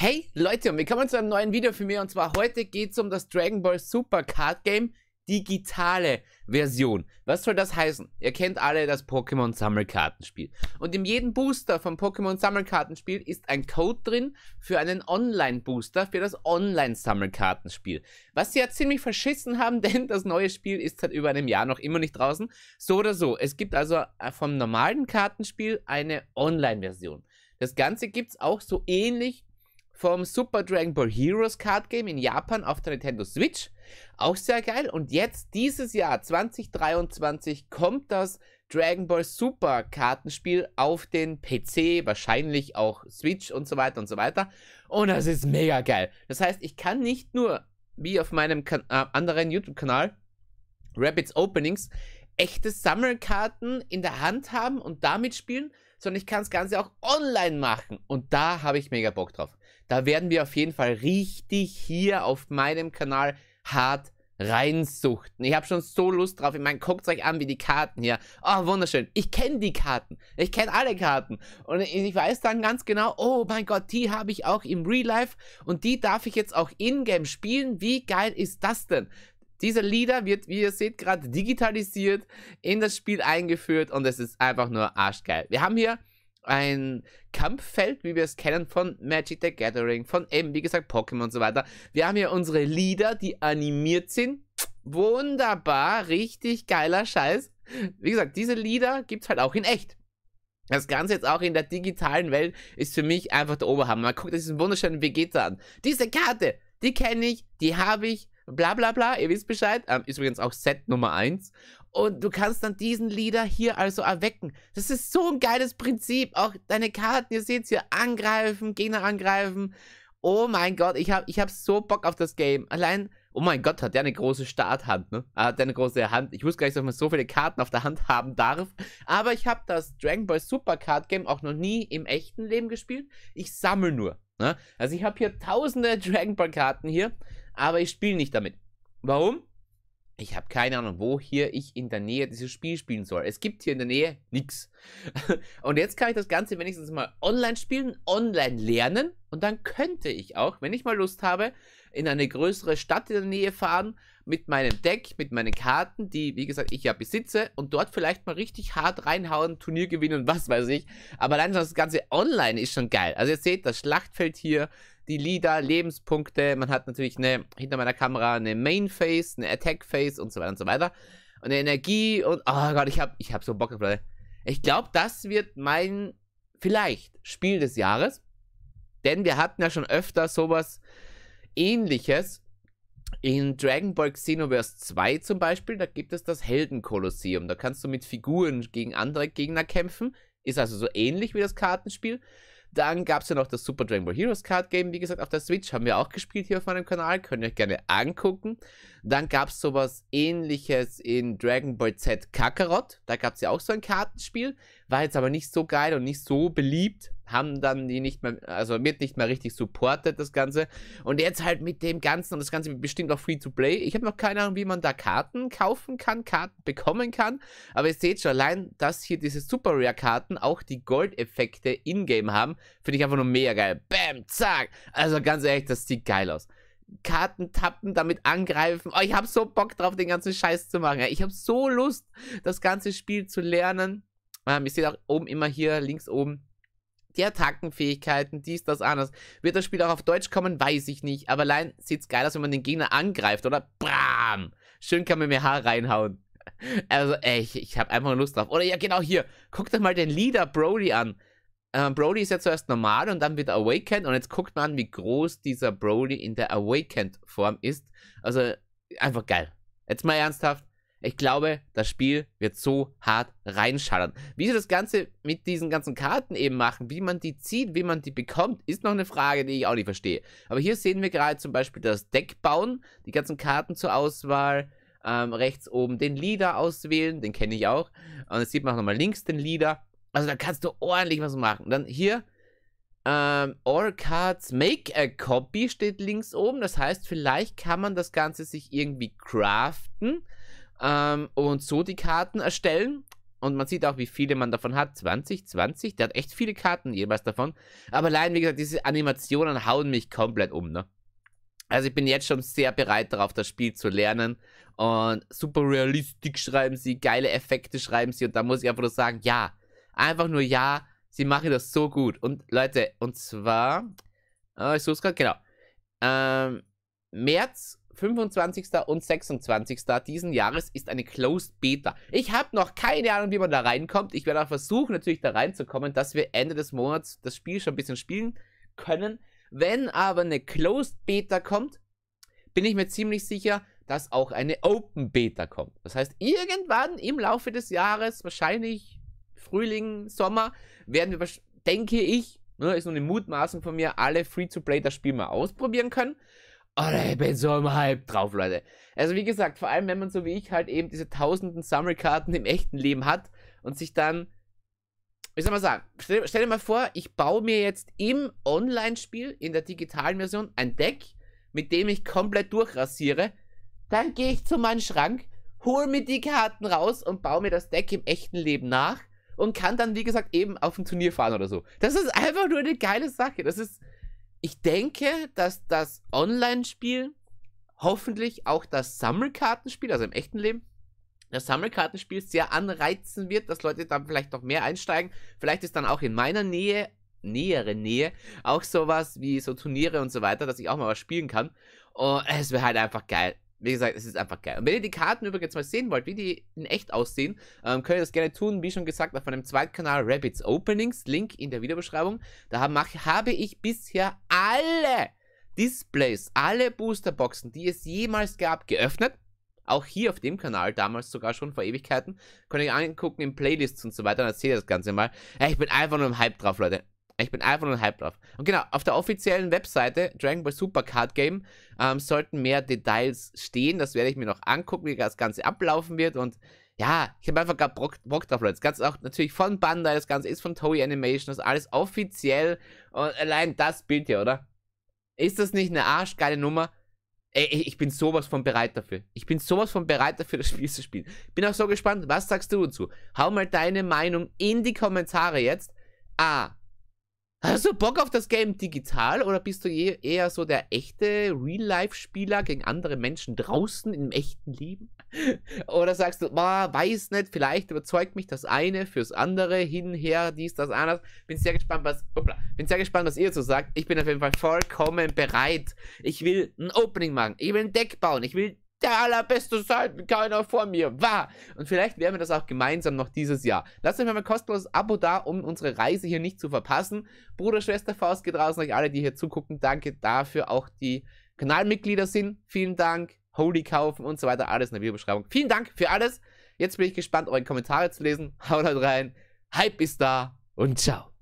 Hey Leute und willkommen zu einem neuen Video für mich und zwar heute geht es um das Dragon Ball Super Card Game digitale Version. Was soll das heißen? Ihr kennt alle das Pokémon Sammelkartenspiel. Und in jedem Booster vom Pokémon Sammelkartenspiel ist ein Code drin für einen Online Booster für das Online Sammelkartenspiel. Was sie ja ziemlich verschissen haben, denn das neue Spiel ist seit über einem Jahr noch immer nicht draußen. So oder so. Es gibt also äh, vom normalen Kartenspiel eine Online Version. Das Ganze gibt es auch so ähnlich vom Super Dragon Ball Heroes Card Game in Japan auf der Nintendo Switch. Auch sehr geil. Und jetzt, dieses Jahr 2023, kommt das Dragon Ball Super Kartenspiel auf den PC, wahrscheinlich auch Switch und so weiter und so weiter. Und das ist mega geil. Das heißt, ich kann nicht nur, wie auf meinem kan äh, anderen YouTube-Kanal, Rabbits Openings, echte Sammelkarten in der Hand haben und damit spielen, sondern ich kann das Ganze auch online machen. Und da habe ich mega Bock drauf. Da werden wir auf jeden Fall richtig hier auf meinem Kanal hart reinsuchten. Ich habe schon so Lust drauf. Ich meine, guckt euch an, wie die Karten hier. Oh, wunderschön. Ich kenne die Karten. Ich kenne alle Karten. Und ich weiß dann ganz genau, oh mein Gott, die habe ich auch im Real Life und die darf ich jetzt auch in-game spielen. Wie geil ist das denn? Dieser Leader wird, wie ihr seht, gerade digitalisiert in das Spiel eingeführt und es ist einfach nur arschgeil. Wir haben hier ein Kampffeld, wie wir es kennen von Magic the Gathering, von eben, wie gesagt, Pokémon und so weiter. Wir haben hier unsere Lieder, die animiert sind. Wunderbar, richtig geiler Scheiß. Wie gesagt, diese Lieder gibt es halt auch in echt. Das Ganze jetzt auch in der digitalen Welt ist für mich einfach der Oberhammer. Man guckt diesen wunderschönen Vegeta an. Diese Karte, die kenne ich, die habe ich bla bla bla, ihr wisst Bescheid. Ähm, ist übrigens auch Set Nummer 1. Und du kannst dann diesen Leader hier also erwecken. Das ist so ein geiles Prinzip. Auch deine Karten, ihr seht es hier, angreifen, Gegner angreifen. Oh mein Gott, ich habe ich hab so Bock auf das Game. Allein, oh mein Gott, hat der eine große Starthand, ne? Hat der eine große Hand. Ich wusste gar nicht, dass man so viele Karten auf der Hand haben darf. Aber ich habe das Dragon Ball Super Card Game auch noch nie im echten Leben gespielt. Ich sammle nur. Ne? Also ich habe hier tausende Dragon Ball Karten hier aber ich spiele nicht damit. Warum? Ich habe keine Ahnung, wo hier ich in der Nähe dieses Spiel spielen soll. Es gibt hier in der Nähe nichts. Und jetzt kann ich das Ganze wenigstens mal online spielen, online lernen. Und dann könnte ich auch, wenn ich mal Lust habe, in eine größere Stadt in der Nähe fahren, mit meinem Deck, mit meinen Karten, die, wie gesagt, ich ja besitze, und dort vielleicht mal richtig hart reinhauen, Turnier gewinnen und was weiß ich. Aber allein das Ganze online ist schon geil. Also ihr seht, das Schlachtfeld hier die Lieder, Lebenspunkte. Man hat natürlich eine, hinter meiner Kamera eine Main Phase, eine Attack Phase und so weiter und so weiter. Und eine Energie und, oh Gott, ich habe ich hab so Bock auf Leute. Ich glaube, das wird mein, vielleicht, Spiel des Jahres. Denn wir hatten ja schon öfter sowas ähnliches. In Dragon Ball Xenoverse 2 zum Beispiel, da gibt es das Heldenkolosseum. Da kannst du mit Figuren gegen andere Gegner kämpfen. Ist also so ähnlich wie das Kartenspiel. Dann gab es ja noch das Super Dragon Ball Heroes Card Game, wie gesagt, auf der Switch. Haben wir auch gespielt hier auf meinem Kanal. Könnt ihr euch gerne angucken. Dann gab es sowas ähnliches in Dragon Ball Z Kakarot. Da gab es ja auch so ein Kartenspiel war jetzt aber nicht so geil und nicht so beliebt, haben dann die nicht mehr, also wird nicht mehr richtig supportet, das Ganze. Und jetzt halt mit dem Ganzen und das Ganze bestimmt auch free to play. Ich habe noch keine Ahnung, wie man da Karten kaufen kann, Karten bekommen kann. Aber ihr seht schon, allein, dass hier diese Super Rare Karten auch die Gold-Effekte in-game haben, finde ich einfach nur mega geil. Bam, zack. Also ganz ehrlich, das sieht geil aus. Karten tappen, damit angreifen. Oh, ich habe so Bock drauf, den ganzen Scheiß zu machen. Ich habe so Lust, das ganze Spiel zu lernen ähm, ihr seht auch oben immer hier, links oben, die Attackenfähigkeiten, dies, das, anders. Wird das Spiel auch auf Deutsch kommen? Weiß ich nicht. Aber allein sieht es geil aus, wenn man den Gegner angreift, oder? Bram! Schön kann man mir Haar reinhauen. Also, ey, ich, ich habe einfach Lust drauf. Oder ja, genau hier. Guckt doch mal den Leader Brody an. Ähm, Brody ist ja zuerst normal und dann wird Awakened. Und jetzt guckt man an, wie groß dieser Brody in der Awakened-Form ist. Also, einfach geil. Jetzt mal ernsthaft. Ich glaube, das Spiel wird so hart reinschallern. Wie sie das Ganze mit diesen ganzen Karten eben machen, wie man die zieht, wie man die bekommt, ist noch eine Frage, die ich auch nicht verstehe. Aber hier sehen wir gerade zum Beispiel das Deck bauen, die ganzen Karten zur Auswahl, ähm, rechts oben den Leader auswählen, den kenne ich auch. Und jetzt sieht man auch nochmal links den Leader. Also da kannst du ordentlich was machen. dann hier ähm, all Cards Make a Copy steht links oben. Das heißt, vielleicht kann man das Ganze sich irgendwie craften ähm, und so die Karten erstellen. Und man sieht auch, wie viele man davon hat. 20, 20. Der hat echt viele Karten jeweils davon. Aber allein, wie gesagt, diese Animationen hauen mich komplett um, ne? Also ich bin jetzt schon sehr bereit darauf, das Spiel zu lernen. Und super realistisch schreiben sie, geile Effekte schreiben sie. Und da muss ich einfach nur sagen, ja. Einfach nur ja, sie machen das so gut. Und Leute, und zwar, äh, ich suche es gerade, genau. Ähm, März 25. und 26. diesen Jahres ist eine Closed Beta. Ich habe noch keine Ahnung, wie man da reinkommt. Ich werde auch versuchen, natürlich da reinzukommen, dass wir Ende des Monats das Spiel schon ein bisschen spielen können. Wenn aber eine Closed Beta kommt, bin ich mir ziemlich sicher, dass auch eine Open Beta kommt. Das heißt, irgendwann im Laufe des Jahres, wahrscheinlich Frühling, Sommer, werden wir, denke ich, ne, ist nur eine Mutmaßung von mir, alle Free-to-Play das Spiel mal ausprobieren können. Oh, ich bin so im Hype drauf, Leute. Also wie gesagt, vor allem wenn man so wie ich halt eben diese tausenden Sammelkarten im echten Leben hat und sich dann, wie soll man sagen, stell, stell dir mal vor, ich baue mir jetzt im Online-Spiel, in der digitalen Version, ein Deck, mit dem ich komplett durchrasiere. Dann gehe ich zu meinem Schrank, hole mir die Karten raus und baue mir das Deck im echten Leben nach und kann dann, wie gesagt, eben auf ein Turnier fahren oder so. Das ist einfach nur eine geile Sache. Das ist ich denke, dass das Online-Spiel, hoffentlich auch das Sammelkartenspiel, also im echten Leben, das Sammelkartenspiel sehr anreizen wird, dass Leute dann vielleicht noch mehr einsteigen. Vielleicht ist dann auch in meiner Nähe, nähere Nähe, auch sowas wie so Turniere und so weiter, dass ich auch mal was spielen kann. Und oh, es wäre halt einfach geil wie gesagt, es ist einfach geil. Und wenn ihr die Karten übrigens mal sehen wollt, wie die in echt aussehen, ähm, könnt ihr das gerne tun, wie schon gesagt, auf meinem Zweitkanal Rabbits Openings, Link in der Videobeschreibung. Da haben, mach, habe ich bisher alle Displays, alle Boosterboxen, die es jemals gab, geöffnet. Auch hier auf dem Kanal, damals sogar schon vor Ewigkeiten, könnt ihr angucken in Playlists und so weiter, dann seht ihr das Ganze mal. Ja, ich bin einfach nur im Hype drauf, Leute. Äh, ich bin einfach nur ein Hype drauf. Und genau, auf der offiziellen Webseite Dragon Ball Super Card Game ähm, sollten mehr Details stehen. Das werde ich mir noch angucken, wie das Ganze ablaufen wird. Und ja, ich habe einfach gar Bock, Bock drauf, Leute. Das Ganze auch natürlich von Bandai, das Ganze ist von Toei Animation, das ist alles offiziell. Und allein das Bild hier, oder? Ist das nicht eine arschgeile Nummer? Ey, ich bin sowas von bereit dafür. Ich bin sowas von bereit dafür, das Spiel zu spielen. Bin auch so gespannt, was sagst du dazu? Hau mal deine Meinung in die Kommentare jetzt. A. Hast du Bock auf das Game digital oder bist du eher so der echte Real-Life-Spieler gegen andere Menschen draußen im echten Leben? oder sagst du, ma, weiß nicht, vielleicht überzeugt mich das eine fürs andere, hin, her, dies, das, anders. Bin sehr gespannt, was, opla, bin sehr gespannt, was ihr dazu sagt. Ich bin auf jeden Fall vollkommen bereit. Ich will ein Opening machen, ich will ein Deck bauen, ich will der allerbeste Seiten keiner vor mir war. Und vielleicht werden wir das auch gemeinsam noch dieses Jahr. Lasst euch mal ein kostenloses Abo da, um unsere Reise hier nicht zu verpassen. Bruder, Schwester, Faust geht raus euch alle, die hier zugucken. Danke dafür. Auch die Kanalmitglieder sind. Vielen Dank. Holy kaufen und so weiter. Alles in der Videobeschreibung. Vielen Dank für alles. Jetzt bin ich gespannt, eure Kommentare zu lesen. Haut halt rein. Hype ist da und ciao.